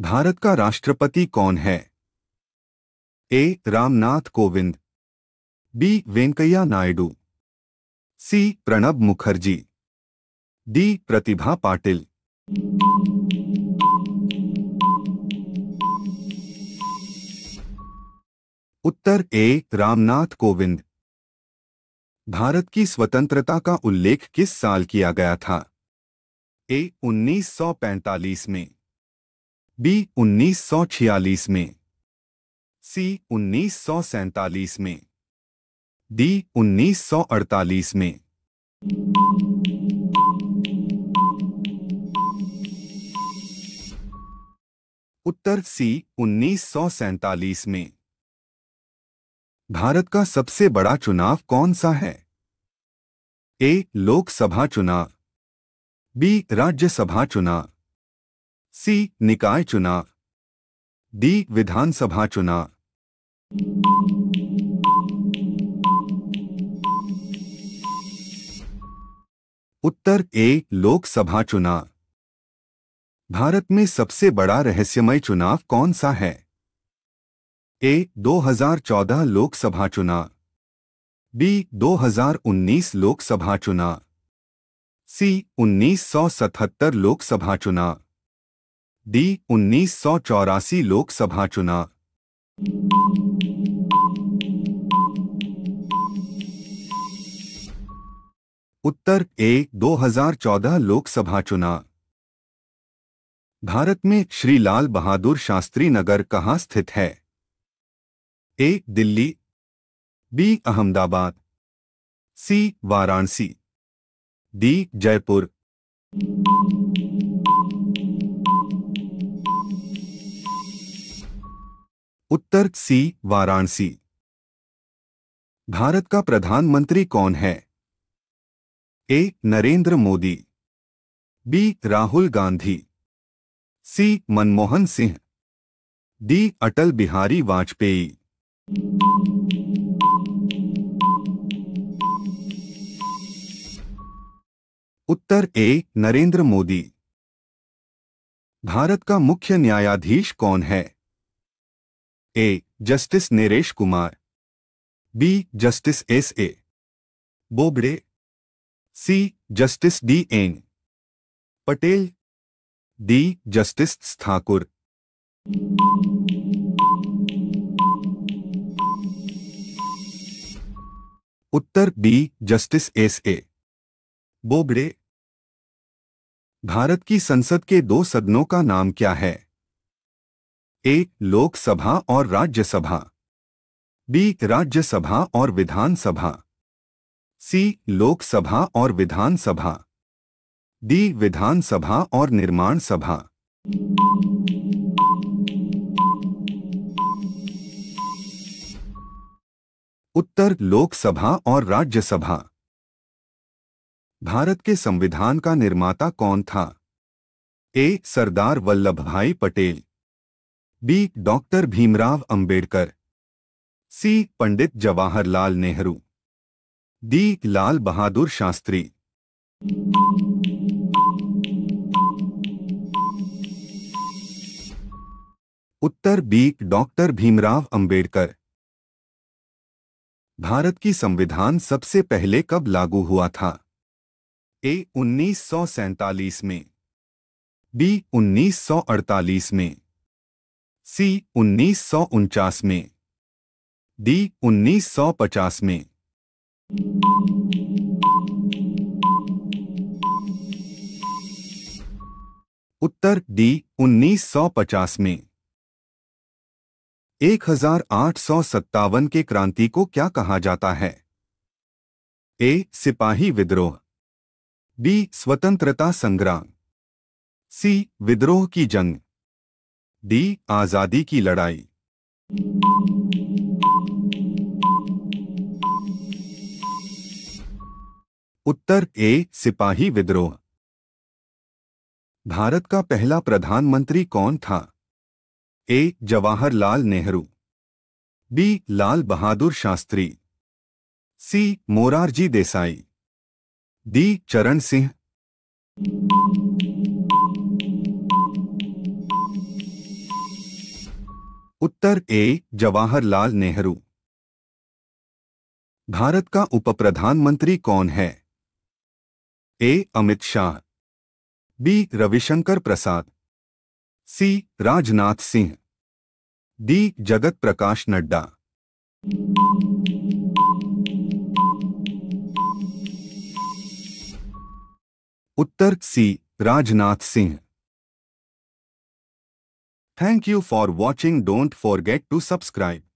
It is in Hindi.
भारत का राष्ट्रपति कौन है A Ramnath Kovind B Venkaiah Naidu C Pranab Mukherjee D Pratibha Patil उत्तर ए रामनाथ कोविंद भारत की स्वतंत्रता का उल्लेख किस साल किया गया था ए 1945 में बी 1946 में सी 1947 में डी 1948 में उत्तर सी 1947 में भारत का सबसे बड़ा चुनाव कौन सा है ए लोकसभा चुनाव बी राज्यसभा चुनाव सी निकाय चुनाव डी विधानसभा चुनाव उत्तर ए लोकसभा चुनाव भारत में सबसे बड़ा रहस्यमय चुनाव कौन सा है ए 2014 लोकसभा चुनाव बी 2019 लोकसभा चुनाव सी 1977 लोकसभा चुनाव डी उन्नीस लोकसभा चुनाव उत्तर ए 2014 लोकसभा चुनाव भारत में श्री लाल बहादुर शास्त्री नगर कहाँ स्थित है A Delhi B Ahmedabad C Varanasi D Jaipur उत्तर सी वाराणसी भारत का प्रधानमंत्री कौन है A Narendra Modi B Rahul Gandhi C Manmohan Singh D Atal Bihari Vajpayee उत्तर ए नरेंद्र मोदी भारत का मुख्य न्यायाधीश कौन है A justice Naresh Kumar B justice S A Bobde C justice D N Patel D justice Thakur उत्तर B justice S A Bobde Bharat की संसद के दो सदनों का नाम क्या है ए लोकसभा और राज्यसभा बी राज्यसभा और विधानसभा सी लोकसभा और विधानसभा डी विधानसभा और निर्माण सभा उत्तर लोकसभा और राज्यसभा भारत के संविधान का निर्माता कौन था ए Sardar Vallabh Bhai Patel B doctor Bhimrao Ambedkar C Pandit Jawaharlal Nehru D Lal Bahadur Shastri उत्तर बी डॉक्टर भीमराव अंबेडकर भारत की संविधान सबसे पहले कब लागू हुआ था ए उन्नीस में बी 1948 में सी उन्नीस में डी 1950 में उत्तर डी 1950 में एक के क्रांति को क्या कहा जाता है ए सिपाही विद्रोह बी स्वतंत्रता संग्राम सी विद्रोह की जंग डी आजादी की लड़ाई उत्तर ए सिपाही विद्रोह भारत का पहला प्रधानमंत्री कौन था A Jawaharlal Nehru B Lal Bahadur Shastri C Morarji Desai D Charan Singh उत्तर ए जवाहरलाल नेहरू भारत का उप प्रधानमंत्री कौन है A Amit Shah B Ravishankar Prasad C Rajnath Singh D Jagat Prakash Nadda उत्तर C Rajnath Singh thank you for watching don't forget to subscribe